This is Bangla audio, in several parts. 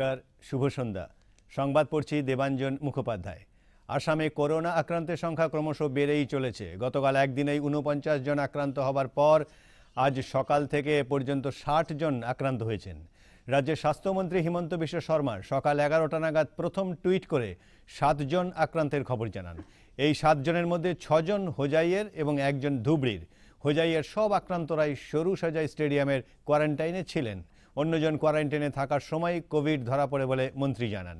নমস্কার শুভ সন্ধ্যা সংবাদ পড়ছি দেবাঞ্জন মুখোপাধ্যায় আসামে করোনা আক্রান্তের সংখ্যা ক্রমশ বেড়েই চলেছে গতকাল একদিনেই উনপঞ্চাশ জন আক্রান্ত হবার পর আজ সকাল থেকে পর্যন্ত ষাট জন আক্রান্ত হয়েছেন রাজ্যের স্বাস্থ্যমন্ত্রী হিমন্ত বিশ্ব শর্মার সকাল এগারোটা নাগাদ প্রথম টুইট করে সাতজন আক্রান্তের খবর জানান এই সাতজনের মধ্যে ছজন হোজাইয়ের এবং একজন ধুবড়ির হোজাইয়ের সব আক্রান্তরাই সরু সাজাই স্টেডিয়ামের কোয়ারেন্টাইনে ছিলেন অন্যজন কোয়ারেন্টাইনে থাকার সময় কোভিড ধরা পড়ে বলে মন্ত্রী জানান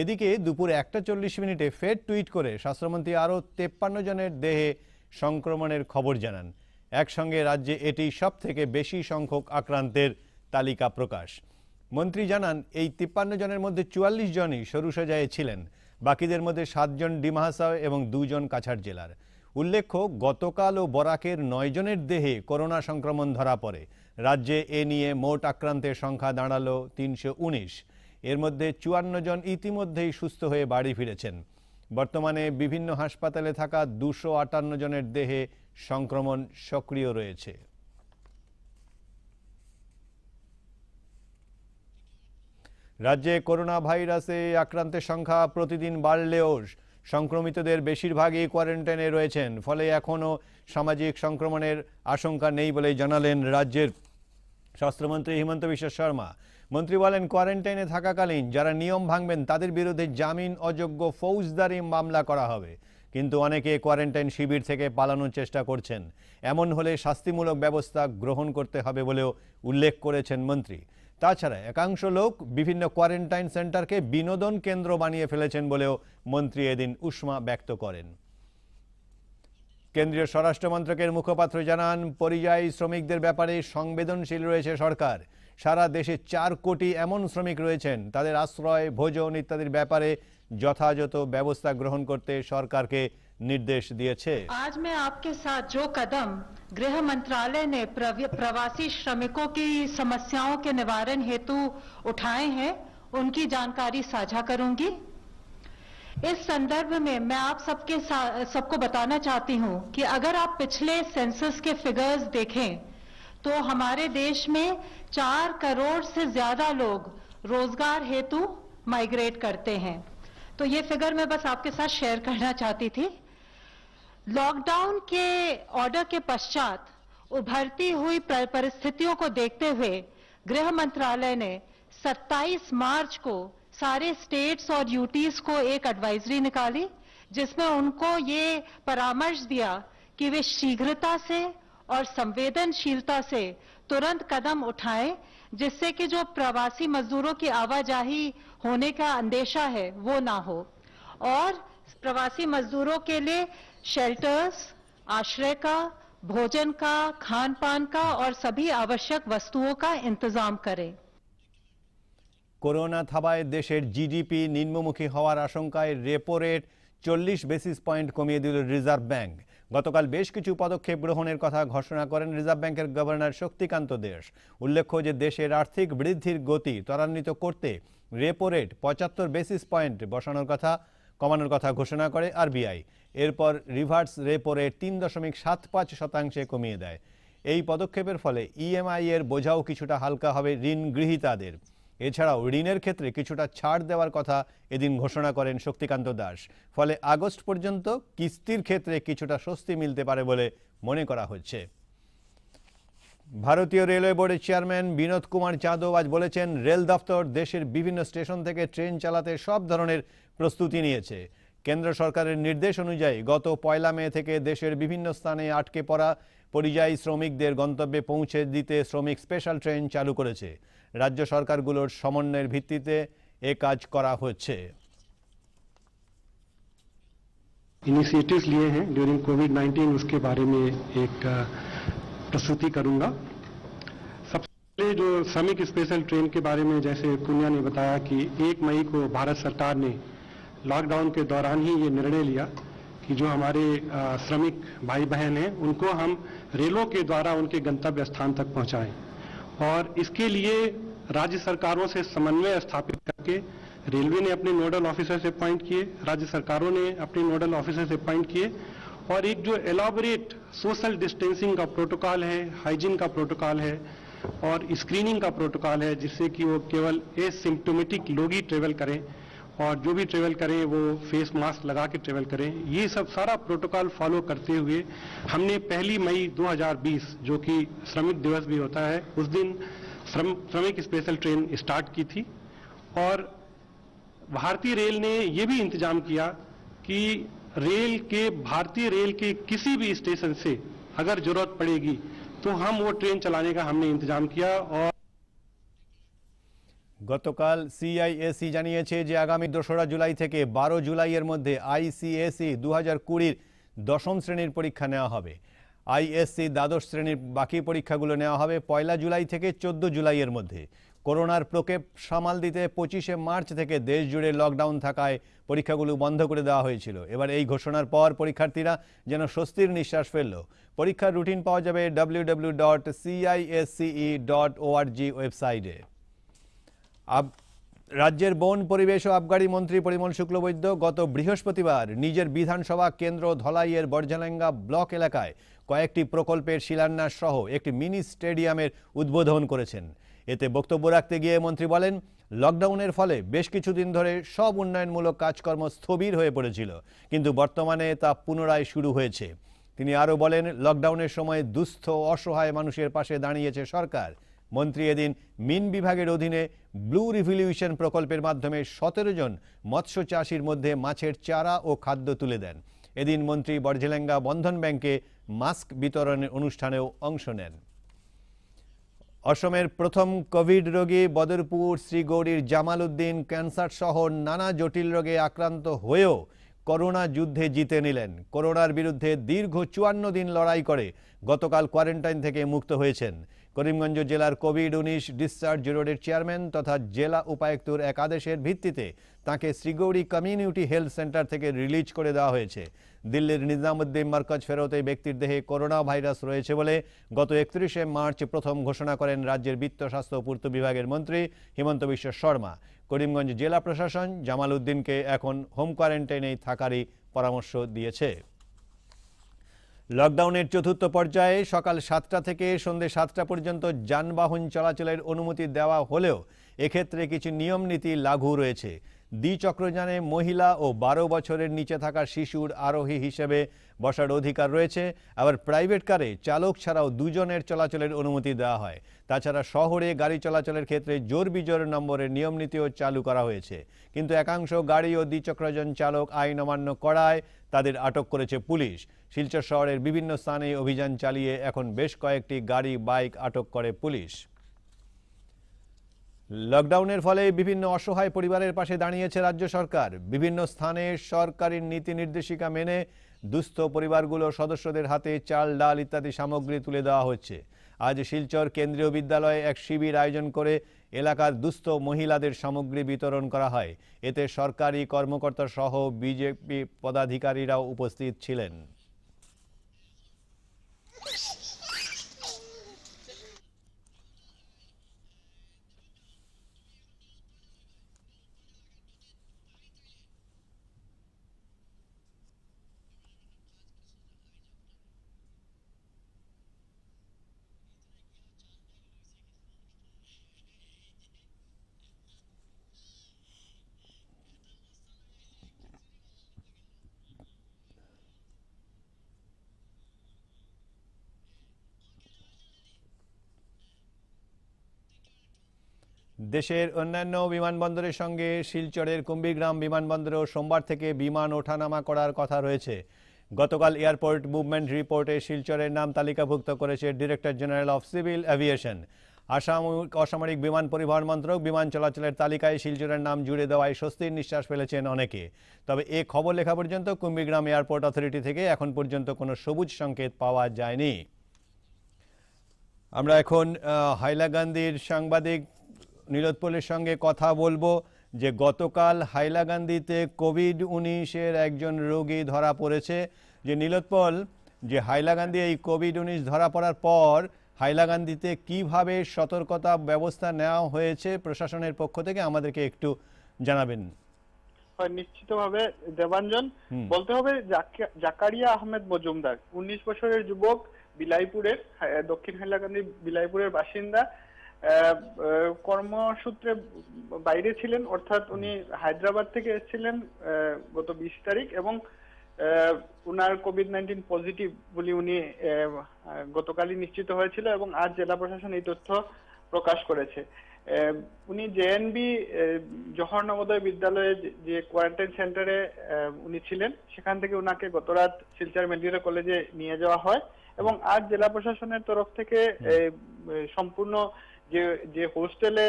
এদিকে দুপুর একটা চল্লিশ মিনিটে ফের টুইট করে স্বাস্থ্যমন্ত্রী আরও তেপ্পান্ন জনের দেহে সংক্রমণের খবর জানান একসঙ্গে রাজ্যে এটি সবথেকে বেশি সংখ্যক আক্রান্তের তালিকা প্রকাশ মন্ত্রী জানান এই তিপ্পান্ন জনের মধ্যে চুয়াল্লিশ জনই সরুসজায়ে ছিলেন বাকিদের মধ্যে সাতজন ডিমাহাসাও এবং দুজন কাছাড় জেলার উল্লেখ্য গতকাল ও বরাকের নয় জনের দেহে করোনা সংক্রমণ ধরা পড়ে রাজ্যে এ নিয়ে মোট আক্রান্তের সংখ্যা দাঁড়ালো তিনশো এর মধ্যে চুয়ান্ন জন ইতিমধ্যেই সুস্থ হয়ে বাড়ি ফিরেছেন বর্তমানে বিভিন্ন হাসপাতালে থাকা দুশো আটান্ন জনের দেহে সংক্রমণ সক্রিয় রয়েছে রাজ্যে করোনা ভাইরাসে আক্রান্তের সংখ্যা প্রতিদিন বাড়লেও সংক্রমিতদের বেশিরভাগই কোয়ারেন্টাইনে রয়েছেন ফলে এখনও সামাজিক সংক্রমণের আশঙ্কা নেই বলেই জানালেন রাজ্যের স্বাস্থ্যমন্ত্রী হিমন্ত বিশ্ব শর্মা মন্ত্রী বলেন কোয়ারেন্টাইনে থাকাকালীন যারা নিয়ম ভাঙবেন তাদের বিরুদ্ধে জামিন অযোগ্য ফৌজদারি মামলা করা হবে কিন্তু অনেকে কোয়ারেন্টাইন শিবির থেকে পালানোর চেষ্টা করছেন এমন হলে শাস্তিমূলক ব্যবস্থা গ্রহণ করতে হবে বলেও উল্লেখ করেছেন মন্ত্রী তাছাড়া একাংশ লোক বিভিন্ন কোয়ারেন্টাইন সেন্টারকে বিনোদন কেন্দ্র বানিয়ে ফেলেছেন বলেও মন্ত্রী এদিন উষ্মা ব্যক্ত করেন কেন্দ্রীয় স্বরাষ্ট্রমন্ত্রকের মুখপাত্র জানান পরিযায়ী শ্রমিকদের ব্যাপারে সংবেদনশীল রয়েছে সরকার সারা দেশে চার কোটি এমন শ্রমিক রয়েছেন তাদের আশ্রয় ভোজন ইত্যাদির ব্যাপারে যথাযথ ব্যবস্থা গ্রহণ করতে সরকারকে নির্দেশ দিয়েছে আজ মে আপকে সাথ साथ কদম গৃহ মন্ত্রালয় নে প্রবাসী प्रवासी श्रमिकों की समस्याओं के निवारण हेतु उठाए हैं उनकी जानकारी इस संदर्भ में मैं आप सबके सबको बताना चाहती हूँ कि अगर आप पिछले सेंसस के फिगर्स देखें तो हमारे देश में चार करोड़ से ज्यादा लोग रोजगार हेतु माइग्रेट करते हैं तो ये फिगर मैं बस आपके साथ शेयर करना चाहती थी लॉकडाउन के ऑर्डर के पश्चात उभरती हुई परिस्थितियों को देखते हुए गृह मंत्रालय ने 27 मार्च को सारे स्टेट्स और यूटीज को एक एडवाइजरी निकाली जिसमें उनको ये परामर्श दिया कि वे शीघ्रता से और संवेदनशीलता से तुरंत कदम उठाएं जिससे कि जो प्रवासी मजदूरों की आवाजाही होने का अंदेशा है वो ना हो और प्रवासी मजदूरों के लिए शेल्टर्स आश्रय का भोजन का खान पान का और सभी आवश्यक वस्तुओं का इंतजाम करें করোনা থাবায় দেশের জিডিপি নিম্নমুখী হওয়ার আশঙ্কায় রেপো রেট চল্লিশ বেসিস পয়েন্ট কমিয়ে দিল রিজার্ভ ব্যাংক গতকাল বেশ কিছু পদক্ষেপ গ্রহণের কথা ঘোষণা করেন রিজার্ভ ব্যাংকের গভর্নর শক্তিকান্ত দেশ উল্লেখ্য যে দেশের আর্থিক বৃদ্ধির গতি ত্বরান্বিত করতে রেপো রেট পঁচাত্তর বেসিস পয়েন্ট বসানোর কথা কমানোর কথা ঘোষণা করে আরবিআই এরপর রিভার্স রেপো রেট তিন দশমিক সাত পাঁচ শতাংশে কমিয়ে দেয় এই পদক্ষেপের ফলে ইএমআই e এর বোঝাও কিছুটা হালকা হবে ঋণ গৃহীতাদের এছাড়াও ঋণের ক্ষেত্রে কিছুটা ছাড় দেওয়ার কথা এদিন ঘোষণা করেন শক্তিকান্ত দাস ফলে আগস্ট পর্যন্ত কিস্তির ক্ষেত্রে কিছুটা স্বস্তি মিলতে পারে বলে মনে করা হচ্ছে ভারতীয় রেলওয়ে বোর্ডের চেয়ারম্যান বিনোদ কুমার যাদব আজ বলেছেন রেল দফতর দেশের বিভিন্ন স্টেশন থেকে ট্রেন চালাতে সব ধরনের প্রস্তুতি নিয়েছে কেন্দ্র সরকারের নির্দেশ অনুযায়ী গত পয়লা মে থেকে দেশের বিভিন্ন স্থানে আটকে পড়া পরিযায়ী শ্রমিকদের গন্তব্যে পৌঁছে দিতে শ্রমিক স্পেশাল ট্রেন চালু করেছে রাজ্য সরকারগুলোর সমন্বয়ের ভিত্তিতে এ কাজ করা হচ্ছে ইনিশিয়েটিভস লিয়ে হ্যাঁ ডিউরিং কোভিড নাইনটিন উসকে বারে মে এক প্রস্তুতি করুঙ্গা সবসে যে শ্রমিক স্পেশাল ট্রেন কে বারে মে জেসে পুনিয়া নে বাতা কি এক মই কো ভারত সরকার নে লকডাউন কে দৌরান হি ইয়ে নির্ণয় লিয়া कि जो हमारे श्रमिक भाई बहन हैं उनको हम रेलों के द्वारा उनके गंतव्य स्थान तक पहुंचाएं और इसके लिए राज्य सरकारों से समन्वय स्थापित करके रेलवे ने अपने नोडल ऑफिसर्स अपॉइंट किए राज्य सरकारों ने अपने नोडल ऑफिसर्स अपॉइंट किए और एक जो एलाबोरेट सोशल डिस्टेंसिंग का प्रोटोकॉल है हाइजीन का प्रोटोकॉल है और स्क्रीनिंग का प्रोटोकॉल है जिससे कि वो केवल एसिम्टोमेटिक लोग ही ट्रेवल करें और जो भी ट्रेवल करें वो फेस मास्क लगा के ट्रेवल करें ये सब सारा प्रोटोकॉल फॉलो करते हुए हमने पहली मई 2020 जो कि श्रमिक दिवस भी होता है उस दिन श्रम श्रमिक स्पेशल ट्रेन स्टार्ट की थी और भारतीय रेल ने ये भी इंतजाम किया कि रेल के भारतीय रेल के किसी भी स्टेशन से अगर जरूरत पड़ेगी तो हम वो ट्रेन चलाने का हमने इंतजाम किया और গতকাল সিআইএসি জানিয়েছে যে আগামী দোসরা জুলাই থেকে বারো জুলাইয়ের মধ্যে আইসিএসি দু হাজার কুড়ির দশম শ্রেণীর পরীক্ষা নেওয়া হবে আইএসসি দ্বাদশ শ্রেণীর বাকি পরীক্ষাগুলো নেওয়া হবে পয়লা জুলাই থেকে চোদ্দ জুলাইয়ের মধ্যে করোনার প্রকোপ সামাল দিতে পঁচিশে মার্চ থেকে দেশ জুড়ে লকডাউন থাকায় পরীক্ষাগুলো বন্ধ করে দেওয়া হয়েছিল এবার এই ঘোষণার পর পরীক্ষার্থীরা যেন স্বস্তির নিঃশ্বাস ফেলল পরীক্ষার রুটিন পাওয়া যাবে W dot CISCE dot ORG ওয়েবসাইটে রাজ্যের বন পরিবেশ ও আবগারী মন্ত্রী পরিমল শুক্লবৈদ্য গত বৃহস্পতিবার নিজের বিধানসভা কেন্দ্র ধলাইয়ের বর্জালেঙ্গা ব্লক এলাকায় কয়েকটি প্রকল্পের শিলান্যাস সহ একটি মিনি স্টেডিয়ামের উদ্বোধন করেছেন এতে বক্তব্য রাখতে গিয়ে মন্ত্রী বলেন লকডাউনের ফলে বেশ কিছুদিন ধরে সব উন্নয়নমূলক কাজকর্ম স্থবির হয়ে পড়েছিল কিন্তু বর্তমানে তা পুনরায় শুরু হয়েছে তিনি আরও বলেন লকডাউনের সময় দুস্থ অসহায় মানুষের পাশে দাঁড়িয়েছে সরকার মন্ত্রী এদিন মিন বিভাগের অধীনে ব্লু রিভলিউশন প্রকল্পের মাধ্যমে সতেরো জন মৎস্য চাষির মধ্যে মাছের চারা ও খাদ্য তুলে দেন এদিন মন্ত্রী বর্জেলেঙ্গা বন্ধন ব্যাংকে মাস্ক বিতরণের অনুষ্ঠানেও অংশ নেন অসমের প্রথম কোভিড রোগী বদরপুর শ্রীগৌরীর জামাল উদ্দিন ক্যান্সার সহ নানা জটিল রোগে আক্রান্ত হয়েও করোনা যুদ্ধে জিতে নিলেন করোনার বিরুদ্ধে দীর্ঘ চুয়ান্ন দিন লড়াই করে গতকাল কোয়ারেন্টাইন থেকে মুক্ত হয়েছেন করিমগঞ্জ জেলার কোভিড উনিশ ডিসচার্জ জিরোডের চেয়ারম্যান তথা জেলা উপায়ুক্তর এক আদেশের ভিত্তিতে তাকে শ্রীগৌড়ি কমিউনিটি হেলথ সেন্টার থেকে রিলিজ করে দেওয়া হয়েছে দিল্লির নিজামুদ্দিন মার্কজ ফেরত এই ব্যক্তির দেহে করোনা ভাইরাস রয়েছে বলে গত একত্রিশে মার্চ প্রথম ঘোষণা করেন রাজ্যের বিত্ত স্বাস্থ্য পূর্ত বিভাগের মন্ত্রী হিমন্ত বিশ্ব শর্মা করিমগঞ্জ জেলা প্রশাসন জামাল উদ্দিনকে এখন হোম কোয়ারেন্টাইনেই থাকারই পরামর্শ দিয়েছে লকডাউনের চতুর্থ পর্যায়ে সকাল সাতটা থেকে সন্ধ্যে সাতটা পর্যন্ত যানবাহন চলাচলের অনুমতি দেওয়া হলেও এক্ষেত্রে কিছু নিয়ম নীতি লাগু রয়েছে দ্বিচক্রযানে মহিলা ও বারো বছরের নিচে থাকা শিশুর আরোহী হিসেবে বসার অধিকার রয়েছে আবার প্রাইভেট কারে চালক ছাড়াও দুজনের চলাচলের অনুমতি দেওয়া হয় তাছাড়া শহরে গাড়ি চলাচলের ক্ষেত্রে জোর বিজোর নম্বরের নিয়মনীতিও চালু করা হয়েছে কিন্তু একাংশ গাড়ি ও দ্বিচক্রযান চালক আইন অমান্য করায় তাদের আটক করেছে পুলিশ শিলচর শহরের বিভিন্ন স্থানে অভিযান চালিয়ে এখন বেশ কয়েকটি গাড়ি বাইক আটক করে পুলিশ লকডাউনের ফলে বিভিন্ন অসহায় পরিবারের পাশে দাঁড়িয়েছে রাজ্য সরকার বিভিন্ন স্থানে সরকারি নীতি নির্দেশিকা মেনে দুস্থ পরিবারগুলোর সদস্যদের হাতে চাল ডাল ইত্যাদি সামগ্রী তুলে দেওয়া হচ্ছে আজ শিলচর কেন্দ্রীয় বিদ্যালয়ে এক শিবির আয়োজন করে এলাকার দুস্থ মহিলাদের সামগ্রী বিতরণ করা হয় এতে সরকারি কর্মকর্তা সহ বিজেপি পদাধিকারীরাও উপস্থিত ছিলেন দেশের অন্যান্য বিমানবন্দরের সঙ্গে শিলচরের কুম্ভিগ্রাম বিমানবন্দরেও সোমবার থেকে বিমান ওঠানামা করার কথা রয়েছে গতকাল এয়ারপোর্ট মুভমেন্ট রিপোর্টে শিলচরের নাম তালিকাভুক্ত করেছে director general of civil aviation Assam অসামরিক বিমান পরিবহন মন্ত্রক বিমান চলাচলের তালিকায় শিলচরের নাম জুড়ে দেওয়ায় স্বস্তির নিঃশ্বাস ফেলেছেন অনেকে তবে এ খবর লেখা পর্যন্ত কুম্বিগ্রাম এয়ারপোর্ট অথরিটি থেকে এখন পর্যন্ত কোনো সবুজ সংকেত পাওয়া যায়নি আমরা এখন হাইলাকান্দির সাংবাদিক নীলোৎপলের সঙ্গে কথা বলবো যে গতকাল হাইলাকান্দিতে কোভিড উনিশের একজন রোগী ধরা পড়েছে যে নীলোৎপল যে হাইলাকান্দি এই কোভিড উনিশ ধরা পড়ার পর হাইলাকান্দিতে কিভাবে সতর্কতা ব্যবস্থা নেওয়া হয়েছে প্রশাসনের পক্ষ থেকে আমাদেরকে একটু জানাবেন নিশ্চিতভাবে দেবাঞ্জন বলতে হবে জাকারিয়া আহমেদ মজুমদার উনিশ বছরের যুবক বিলাইপুরের হ্যাঁ, দক্ষিণ হাইলাকান্দি বিলাইপুরের বাসিন্দা কর্মসূত্রে বাইরে ছিলেন অর্থাৎ উনি হায়দ্রাবাদ থেকে এসেছিলেন গত বিশ তারিখ এবং উনার কোভিড নাইন্টিন পজিটিভ বলে উনি গতকালই নিশ্চিত হয়েছিল এবং আজ জেলা প্রশাসন এই তথ্য প্রকাশ করেছে উনি জেএনবি জহর নবোদয় বিদ্যালয়ে যে কোয়ারেন্টাইন সেন্টারে উনি ছিলেন সেখান থেকে উনাকে গতরাত শিলচার মেডিকেল কলেজে নিয়ে যাওয়া হয় এবং আজ জেলা প্রশাসনের তরফ থেকে সম্পূর্ণ যে যে হোস্টেলে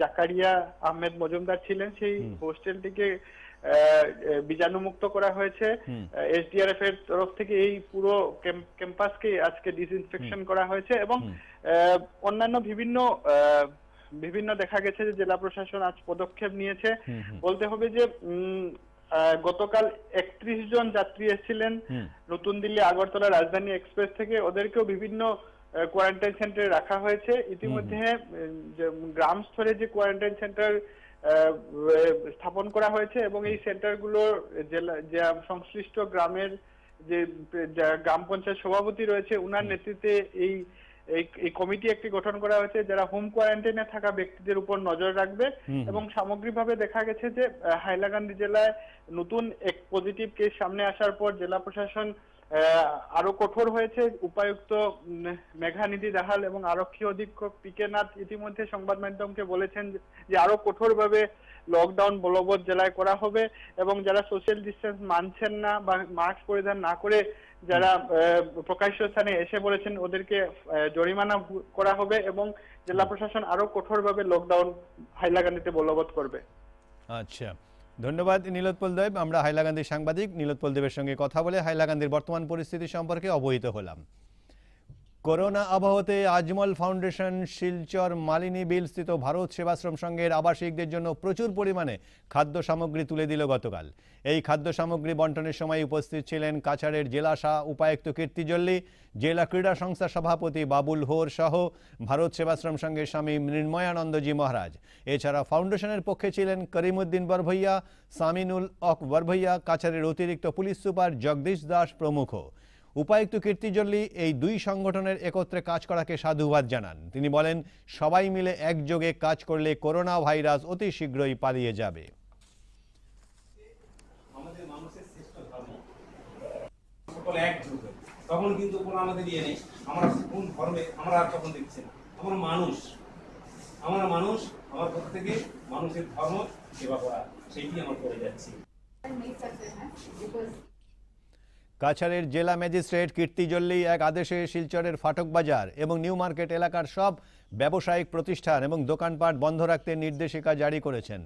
জাকারিয়া আহমেদ মজুমদার ছিলেন সেই হোস্টেলটিকে বীজাণুমুক্ত করা হয়েছে এসডিআরএফ এর তরফ থেকে এই পুরো ক্যাম্পাসকে আজকে ডিসইনফেকশন করা হয়েছে এবং অন্যান্য বিভিন্ন বিভিন্ন দেখা গেছে যে জেলা প্রশাসন আজ পদক্ষেপ নিয়েছে বলতে হবে যে গতকাল একত্রিশ জন যাত্রী এসেছিলেন নতুন দিল্লি আগরতলা রাজধানী এক্সপ্রেস থেকে ওদেরকেও বিভিন্ন কোয়ারেন্টাইন সেন্টারে রাখা হয়েছে ইতিমধ্যে গ্রাম স্তরে যে কোয়ারেন্টাইন সেন্টার স্থাপন করা হয়েছে এবং এই সেন্টারগুলো জেলা সংশ্লিষ্ট গ্রামের যে গ্রাম পঞ্চায়েত সভাপতি রয়েছে উনার নেতৃত্বে এই এই কমিটি একটি গঠন করা হয়েছে যারা হোম কোয়ারেন্টাইনে থাকা ব্যক্তিদের উপর নজর রাখবে এবং সামগ্রিকভাবে দেখা গেছে যে হাইলাকান্দি জেলায় নতুন এক পজিটিভ কেস সামনে আসার পর জেলা প্রশাসন আরো কঠোর হয়েছে উপায়ুক্ত মেঘানিধি দাহাল এবং আরক্ষী অধীক্ষক পিকে নাথ ইতিমধ্যে সংবাদ মাধ্যমকে বলেছেন যে আরো ভাবে লকডাউন বলবৎ জেলায় করা হবে এবং যারা সোশ্যাল ডিস্টেন্স মানছেন না বা মাস্ক পরিধান না করে যারা প্রকাশ্য স্থানে এসে বলেছেন ওদেরকে জরিমানা করা হবে এবং জেলা প্রশাসন আরো কঠোরভাবে লকডাউন হাইলাকান্দিতে বলবৎ করবে আচ্ছা ধন্যবাদ নীলোৎপল দেব আমরা হাইলাকান্দির সাংবাদিক নীলোৎপল দেবের সঙ্গে কথা বলে হাইলাকান্দির বর্তমান পরিস্থিতি সম্পর্কে অবহিত হলাম করোনা আবহতে আজমল ফাউন্ডেশন শিলচর মালিনী বিল স্থিত ভারত সেবাশ্রম সংঘের আবাসিকদের জন্য প্রচুর পরিমাণে খাদ্য সামগ্রী তুলে দিল গতকাল এই খাদ্য সামগ্রী বন্টনের সময় উপস্থিত ছিলেন কাছাড়ের জেলা শাহ উপায়ুক্ত কীর্তি জল্লি জেলা ক্রীড়া সংস্থা সভাপতি বাবুল হোর সহ ভারত সেবাশ্রম সংঘের স্বামী মৃন্ময়ানন্দজি মহারাজ এছাড়া ফাউন্ডেশনের পক্ষে ছিলেন করিমুদ্দিন বরভৈয়া সামিনুল অক বরভৈয়া কাছাড়ের অতিরিক্ত পুলিশ সুপার জগদীশ দাস প্রমুখ উপায়ুক্ত কীর্তি জল্লি এই দুই সংগঠনের একত্রে কাজ করাকে সাধুবাদ জানান তিনি বলেন সবাই মিলে একযোগে কাজ করলে করোনা ভাইরাস অতি শীঘ্রই পালিয়ে যাবে তখন কিন্তু কোনো আমাদের ইয়ে নেই আমরা কোন ধর্মে আমরা আর তখন দেখছি না মানুষ মানুষ আমার মানুষের ধর্ম সেবা করা সেইটি করে যাচ্ছি কাছাড়ের জেলা ম্যাজিস্ট্রেট কীর্তি জল্লি এক আদেশে শিলচরের ফাটক বাজার এবং নিউ মার্কেট এলাকার সব ব্যবসায়িক প্রতিষ্ঠান এবং দোকানপাট বন্ধ রাখতে নির্দেশিকা জারি করেছেন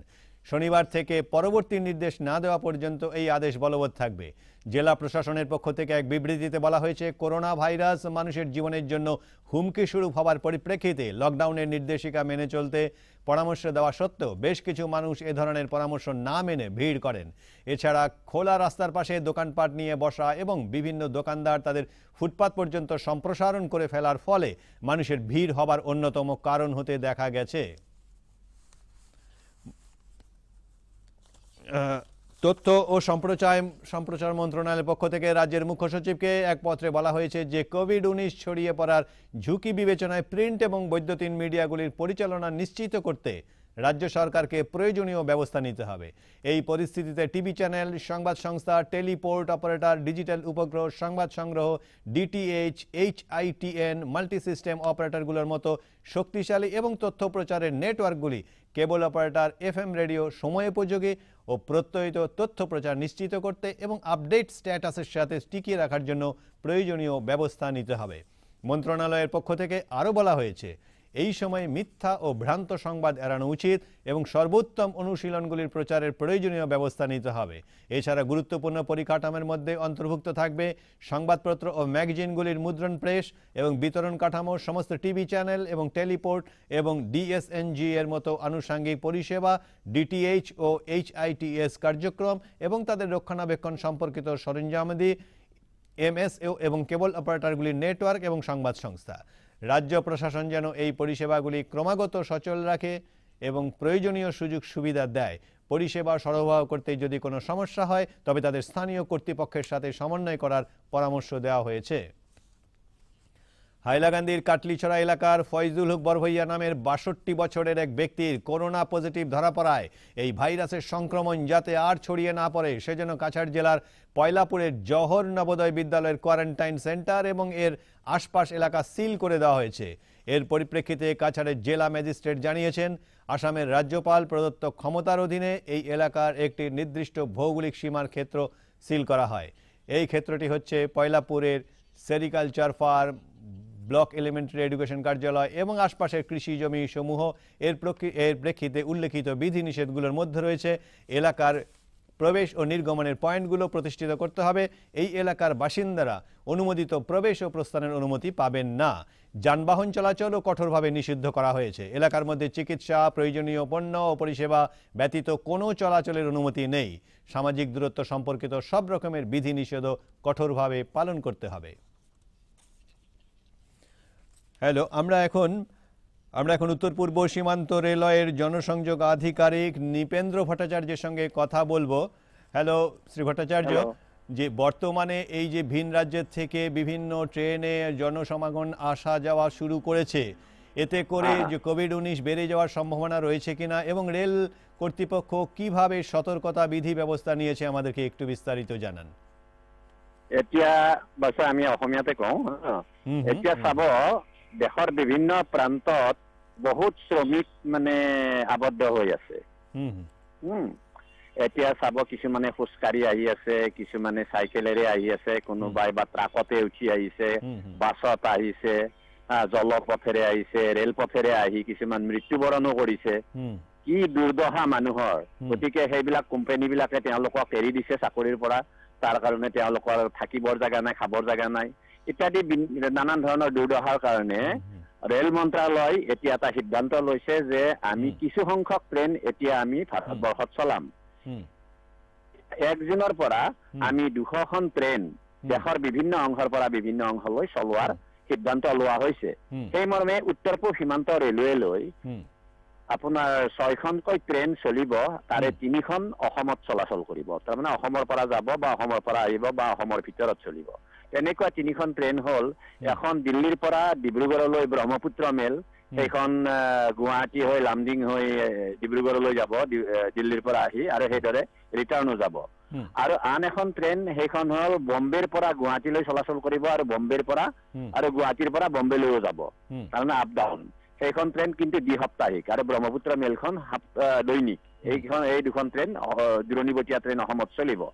শনিবার থেকে পরবর্তী নির্দেশ না দেওয়া পর্যন্ত এই আদেশ বলবৎ থাকবে জেলা প্রশাসনের পক্ষ থেকে এক বিবৃতিতে বলা হয়েছে করোনা ভাইরাস মানুষের জীবনের জন্য হুমকি স্বরূপ হওয়ার পরিপ্রেক্ষিতে লকডাউনের নির্দেশিকা মেনে চলতে পরামর্শ দেওয়া সত্ত্বেও বেশ কিছু মানুষ এ ধরনের পরামর্শ না মেনে ভিড় করেন এছাড়া খোলা রাস্তার পাশে দোকানপাট নিয়ে বসা এবং বিভিন্ন দোকানদার তাদের ফুটপাত পর্যন্ত সম্প্রসারণ করে ফেলার ফলে মানুষের ভিড় হবার অন্যতম কারণ হতে দেখা গেছে তথ্য ও সম্প্রচার সম্প্রচার মন্ত্রণালয়ের পক্ষ থেকে রাজ্যের মুখ্য সচিবকে এক পত্রে বলা হয়েছে যে কোভিড উনিশ ছড়িয়ে পড়ার ঝুঁকি বিবেচনায় প্রিন্ট এবং বৈদ্যুতিন মিডিয়াগুলির পরিচালনা নিশ্চিত করতে রাজ্য সরকারকে প্রয়োজনীয় ব্যবস্থা নিতে হবে এই পরিস্থিতিতে টিভি চ্যানেল সংবাদ সংস্থা টেলিপোর্ট অপারেটর ডিজিটাল উপগ্রহ সংবাদ সংগ্রহ ডিটিএইচ এইচআইটিএন মাল্টিসিস্টেম অপারেটরগুলোর মতো শক্তিশালী এবং তথ্য প্রচারের নেটওয়ার্কগুলি কেবল অপারেটর এফএম রেডিও সময়োপযোগী ও প্রত্যয়িত তথ্য প্রচার নিশ্চিত করতে এবং আপডেট স্ট্যাটাসের সাথে টিকিয়ে রাখার জন্য প্রয়োজনীয় ব্যবস্থা নিতে হবে মন্ত্রণালয়ের পক্ষ থেকে আরও বলা হয়েছে এই সময়ে মিথ্যা ও ভ্রান্ত সংবাদ এড়ানো উচিত এবং সর্বোত্তম অনুশীলনগুলির প্রচারের প্রয়োজনীয় ব্যবস্থা নিতে হবে এছাড়া গুরুত্বপূর্ণ পরিকাঠামোর মধ্যে অন্তর্ভুক্ত থাকবে সংবাদপত্র ও ম্যাগজিনগুলির মুদ্রণ প্রেস এবং বিতরণ কাঠামো সমস্ত টিভি চ্যানেল এবং টেলিপোর্ট এবং ডিএসএনজি এর মতো আনুষাঙ্গিক পরিষেবা ডিটিএইচ ও এইচআইটিএস কার্যক্রম এবং তাদের রক্ষণাবেক্ষণ সম্পর্কিত সরঞ্জামাদি এমএসও এবং কেবল অপারেটরগুলির নেটওয়ার্ক এবং সংবাদ সংস্থা রাজ্য প্রশাসন যেন এই পরিষেবাগুলি ক্রমাগত সচল রাখে এবং প্রয়োজনীয় সুযোগ সুবিধা দেয় পরিষেবা সরবরাহ করতে যদি কোনো সমস্যা হয় তবে তাদের স্থানীয় কর্তৃপক্ষের সাথে সমন্বয় করার পরামর্শ দেওয়া হয়েছে হাইলাকান্দির কাটলিছড়া এলাকার ফয়জুল হক বরভইয়া নামের বাষট্টি বছরের এক ব্যক্তির করোনা পজিটিভ ধরা পড়ায় এই ভাইরাসের সংক্রমণ যাতে আর ছড়িয়ে না পড়ে সেজন্য কাছাড় জেলার পয়লাপুরের জহর নবোদয় বিদ্যালয়ের কোয়ারেন্টাইন সেন্টার এবং এর আশপাশ এলাকা সিল করে দেওয়া হয়েছে এর পরিপ্রেক্ষিতে কাছাড়ের জেলা ম্যাজিস্ট্রেট জানিয়েছেন আসামের রাজ্যপাল প্রদত্ত ক্ষমতার অধীনে এই এলাকার একটি নির্দিষ্ট ভৌগোলিক সীমার ক্ষেত্র সিল করা হয় এই ক্ষেত্রটি হচ্ছে পয়লাপুরের sericulture farm block elementary education কার্যালয় এবং আশপাশের কৃষি জমি সমূহ এর এর প্রেক্ষিতে উল্লেখিত বিধিনিষেধগুলোর মধ্যে রয়েছে এলাকার প্রবেশ ও নির্গমনের পয়েন্টগুলো প্রতিষ্ঠিত করতে হবে এই এলাকার বাসিন্দারা অনুমোদিত প্রবেশ ও প্রস্থানের অনুমতি পাবেন না যানবাহন চলাচলও কঠোরভাবে নিষিদ্ধ করা হয়েছে এলাকার মধ্যে চিকিৎসা প্রয়োজনীয় পণ্য ও পরিষেবা ব্যতীত কোনো চলাচলের অনুমতি নেই সামাজিক দূরত্ব সম্পর্কিত সব রকমের বিধিনিষেধও কঠোরভাবে পালন করতে হবে হ্যালো আমরা এখন আমরা এখন উত্তর পূর্ব সীমান্ত রেলওয়ের জনসংযোগ আধিকারিক নিপেন্দ্র ভট্টাচার্যের সঙ্গে কথা বলবো হ্যালো শ্রী ভট্টাচার্য যে বর্তমানে এই যে ভিন রাজ্যের থেকে বিভিন্ন ট্রেনে জনসমাগম আসা যাওয়া শুরু করেছে এতে করে হ্যাঁ। যে কোভিড উনিশ বেড়ে যাওয়ার সম্ভাবনা রয়েছে কিনা এবং রেল কর্তৃপক্ষ কিভাবে সতর্কতা বিধি ব্যবস্থা নিয়েছে আমাদেরকে একটু বিস্তারিত জানান এতিয়া বাসা আমি অসমীয়াতে কওঁ এতিয়া চাব দেশৰ বিভিন্ন প্ৰান্তত বহুত শ্ৰমিক মানে আবদ্ধ হৈ আছে এতিয়া চাব কিছুমানে খোজকাঢ়ি আহি আছে কিছুমানে চাইকেলেৰে আহি আছে কোনোবাই বা ট্ৰাকতে উঠি আহিছে বাছত আহিছে জলপথেৰে আহিছে ৰেলপথেৰে আহি কিছুমান মৃত্যুবৰণো কৰিছে কি দুৰ্দশা মানুহৰ গতিকে সেইবিলাক কোম্পানীবিলাকে তেওঁলোকক এৰি দিছে চাকৰিৰ পৰা তাৰ কাৰণে তেওঁলোকৰ থাকিবৰ জাগা নাই খাবৰ জাগা নাই ইত্যাদি নানান ধৰণৰ দুৰ্দশাৰ কাৰণে ৰেল মন্ত্ৰালয় এতিয়া এটা সিদ্ধান্ত লৈছে যে আমি কিছু সংখ্যক ট্ৰেইন এতিয়া আমি ভাৰতবৰ্ষত চলাম এক জুনৰ পৰা আমি দুশখন ট্ৰেইন দেশৰ বিভিন্ন অংশৰ পৰা বিভিন্ন অংশলৈ চলোৱাৰ সিদ্ধান্ত লোৱা হৈছে সেই মৰ্মে উত্তৰ পূব সীমান্ত ৰেলৱে লৈ আপোনাৰ ছয়খনকৈ ট্ৰেইন চলিব তাৰে তিনিখন অসমত চলাচল কৰিব তাৰমানে অসমৰ পৰা যাব বা অসমৰ পৰা আহিব বা অসমৰ ভিতৰত চলিব এনেকুৱা তিনিখন ট্ৰেইন হ'ল এখন দিল্লীৰ পৰা ডিব্ৰুগড়লৈ ব্ৰহ্মপুত্ৰ মেল সেইখন গুৱাহাটী হৈ লামডিং হৈ ডিব্ৰুগড়লৈ যাব দিল্লীৰ পৰা আহি আৰু সেইদৰে ৰিটাৰ্ণো যাব আৰু আন এখন ট্ৰেইন সেইখন হ'ল বম্বেৰ পৰা গুৱাহাটীলৈ চলাচল কৰিব আৰু বম্বেৰ পৰা আৰু গুৱাহাটীৰ পৰা বম্বেলৈও যাব তাৰমানে আপ ডাউন সেইখন ট্ৰেইন কিন্তু দ্বি সাপ্তাহিক আৰু ব্ৰহ্মপুত্ৰ মেলখন দৈনিক এইখন এই দুখন ট্ৰেইন দূৰণিবটীয়া ট্ৰেইন অসমত চলিব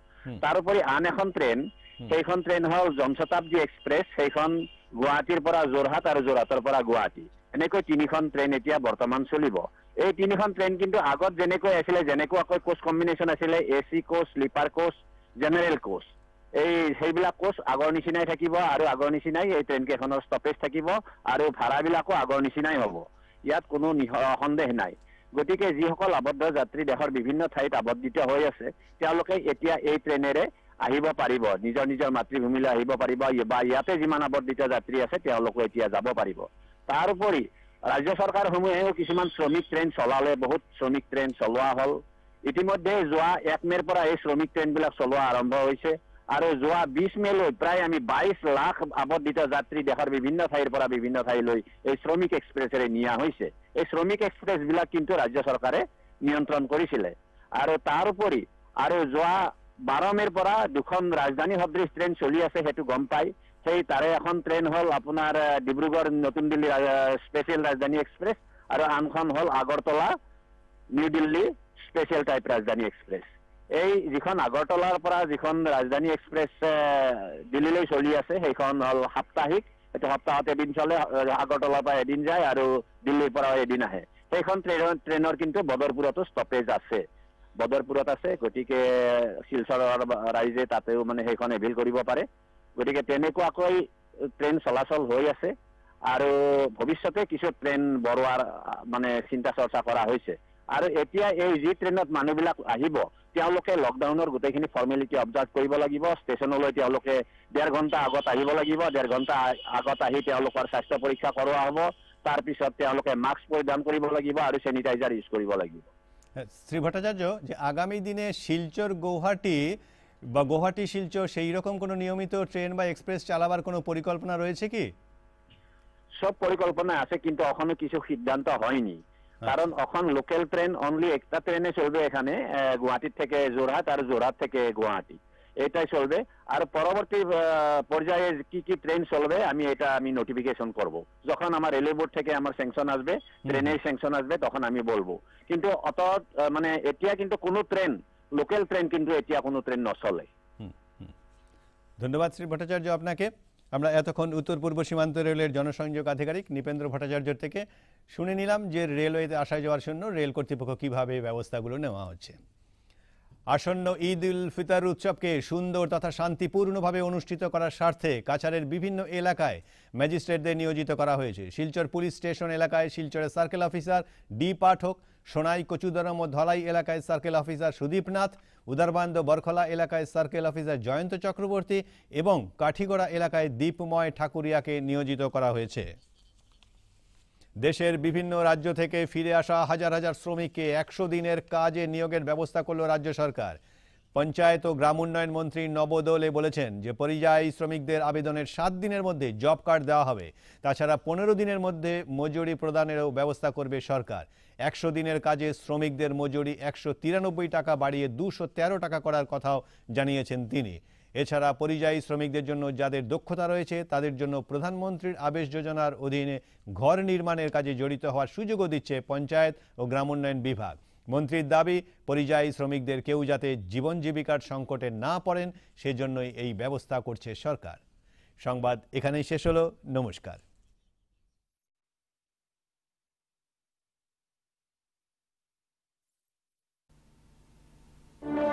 তাৰোপৰি আন এখন ট্ৰেইন সেইখন ট্ৰেইন হ'ল জনশতাব্দী এক্সপ্ৰেছ সেইখন গুৱাহাটীৰ পৰা যোৰহাট আৰু যোৰহাটৰ পৰা গুৱাহাটী এনেকৈ তিনিখন ট্ৰেইন এতিয়া বৰ্তমান চলিব এই তিনিখন ট্ৰেইন কিন্তু আগত যেনেকৈ আছিলে যেনেকুৱাকৈ কোচ কম্বিনেশ্যন আছিলে A C coach sleeper coach general coach এই সেইবিলাক কোচ আগৰ নিচিনাই থাকিব আৰু আগৰ নিচিনাই এই ট্ৰেইন কেইখনৰ ষ্টপেজ থাকিব আৰু ভাড়াবিলাকো আগৰ নিচিনাই হ'ব ইয়াত কোনো সন্দেহ নাই গতিকে যিসকল আবদ্ধ যাত্ৰী দেশৰ বিভিন্ন ঠাইত আৱদ্ধিত হৈ আছে তেওঁলোকে এতিয়া এই ট্ৰেইনেৰে আহিব পাৰিব নিজৰ নিজৰ মাতৃভূমিলৈ আহিব পাৰিব বা ইয়াতে যিমান আৱৰ্জিত যাত্ৰী আছে তেওঁলোকো এতিয়া যাব পাৰিব তাৰোপৰি ৰাজ্য চৰকাৰসমূহেও কিছুমান শ্ৰমিক ট্ৰেইন চলালে বহুত শ্ৰমিক ট্ৰেইন চলোৱা হ'ল ইতিমধ্যে যোৱা এক মেৰ পৰা এই শ্ৰমিক ট্ৰেইনবিলাক চলোৱা আৰম্ভ হৈছে আৰু যোৱা বিশ লৈ প্ৰায় আমি বাইছ লাখ আৱদ্ধিত যাত্ৰী দেশৰ বিভিন্ন ঠাইৰ পৰা বিভিন্ন ঠাইলৈ এই শ্ৰমিক এক্সপ্ৰেছেৰে নিয়া হৈছে এই শ্ৰমিক এক্সপ্ৰেছ বিলাক কিন্তু ৰাজ্য চৰকাৰে নিয়ন্ত্ৰণ কৰিছিলে আৰু তাৰোপৰি আৰু যোৱা বাৰমেৰ পৰা দুখন ৰাজধানী সদৃশ ট্ৰেইন চলি আছে সেইটো গম পাই সেই তাৰে এখন ট্ৰেইন হ'ল আপোনাৰ ডিব্ৰুগড় নতুন দিল্লী স্পেচিয়েল ৰাজধানী এক্সপ্ৰেছ আৰু আনখন হ'ল Agartala new Delhi special type Rajdhani express এই যিখন আগৰতলাৰ পৰা যিখন ৰাজধানী এক্সপ্ৰেছ দিল্লীলৈ চলি আছে সেইখন হ'ল সাপ্তাহিক এইটো সপ্তাহত এদিন চলে আগৰতলাৰ পৰা এদিন যায় আৰু দিল্লীৰ পৰাও এদিন আহে সেইখন ট্ৰেইনৰ ট্ৰেইনৰ কিন্তু বদৰপুৰতো ষ্টপেজ আছে বদৰপুৰত আছে গতিকে শিলচৰৰ ৰাইজে তাতেও মানে সেইখন এভিল কৰিব পাৰে গতিকে তেনেকুৱাকৈ ট্ৰেইন চলাচল হৈ আছে আৰু ভৱিষ্যতে কিছু ট্ৰেইন বঢ়োৱাৰ মানে চিন্তা চৰ্চা কৰা হৈছে আৰু এতিয়া এই যি ট্ৰেইনত মানুহবিলাক আহিব তেওঁলোকে লকডাউনৰ গোটেইখিনি ফৰ্মেলিটি অবজাৰ্ভ কৰিব লাগিব ষ্টেচনলৈ তেওঁলোকে ডেৰ ঘণ্টা আগত আহিব লাগিব ডেৰ ঘণ্টা আগত আহি তেওঁলোকৰ স্বাস্থ্য পৰীক্ষা কৰোৱা হ'ব তাৰপিছত তেওঁলোকে মাস্ক পৰিধান কৰিব লাগিব আৰু চেনিটাইজাৰ ইউজ কৰিব লাগিব হ্যাঁ, শ্রী ভট্টাচার্য যে আগামী দিনে শিলচর গৌহাটি বা গৌহাটি শিলচর সেই রকম কোনো নিয়মিত ট্রেন বা এক্সপ্রেস চালাবার কোনো পরিকল্পনা রয়েছে কি সব পরিকল্পনা আছে কিন্তু এখনো কিছু সিদ্ধান্ত হয়নি আচ্ছা। কারণ এখন লোকাল ট্রেন অনলি একটা ট্রেনে চলবে এখানে গুয়াহাটির থেকে যোরহাট আর যোরহাট থেকে গুয়াহাটি এটাই চলবে আর পরবর্তী পর্যায়ে কি কি ট্রেন চলবে আমি এটা আমি নোটিফিকেশন করব যখন আমার রেলওয়ে বোর্ড থেকে আমার স্যাংশন আসবে ট্রেনের স্যাংশন আসবে তখন আমি বলবো কিন্তু অত মানে এতিয়া কিন্তু কোনো ট্রেন লোকাল ট্রেন কিন্তু এতিয়া কোনো ট্রেন নচলে ধন্যবাদ শ্রী ভট্টাচার্য আপনাকে আমরা এতক্ষণ উত্তর পূর্ব সীমান্ত রেলের জনসংযোগ আধিকারিক নিপেন্দ্র ভট্টাচার্যর থেকে শুনে নিলাম যে রেলওয়েতে আসা যাওয়ার জন্য রেল কর্তৃপক্ষ কীভাবে ব্যবস্থাগুলো নেওয়া হচ্ছে আসন্ন ঈদ উল ফিতর উৎসবকে সুন্দর তথা শান্তিপূর্ণভাবে অনুষ্ঠিত করার স্বার্থে কাছাড়ের বিভিন্ন এলাকায় ম্যাজিস্ট্রেটদের নিয়োজিত করা হয়েছে শিলচর পুলিশ স্টেশন এলাকায় শিলচরের circle officer D Pathak Sonai Kachudaram ও ধলাই এলাকায় সার্কেল অফিসার সুদীপ নাথ উদারবান্দ বরখলা এলাকায় সার্কেল অফিসার জয়ন্ত চক্রবর্তী এবং কাঠিগড়া এলাকায় দীপময় ঠাকুরিয়াকে নিয়োজিত করা হয়েছে দেশের বিভিন্ন রাজ্য থেকে ফিরে আসা হাজার হাজার শ্রমিককে একশো দিনের কাজে নিয়োগের ব্যবস্থা করল রাজ্য সরকার পঞ্চায়েত ও গ্রাম উন্নয়ন মন্ত্রী নবদলে বলেছেন যে পরিযায়ী শ্রমিকদের আবেদনের সাত দিনের মধ্যে জব কার্ড দেওয়া হবে তাছাড়া পনেরো দিনের মধ্যে মজুরি প্রদানেরও ব্যবস্থা করবে সরকার একশো দিনের কাজে শ্রমিকদের মজুরি একশো টাকা বাড়িয়ে দুশো টাকা করার কথাও জানিয়েছেন তিনি এছাড়া পরিযায়ী শ্রমিকদের জন্য যাদের দক্ষতা রয়েছে তাদের জন্য প্রধানমন্ত্রীর আবেশ যোজনার অধীনে ঘর নির্মাণের কাজে জড়িত হওয়ার সুযোগও দিচ্ছে পঞ্চায়েত ও গ্রামোন্নয়ন বিভাগ মন্ত্রীর দাবি পরিযায়ী শ্রমিকদের কেউ যাতে জীবন জীবিকার সংকটে না পড়েন সেজন্যই এই ব্যবস্থা করছে সরকার সংবাদ এখানেই শেষ হল নমস্কার thank you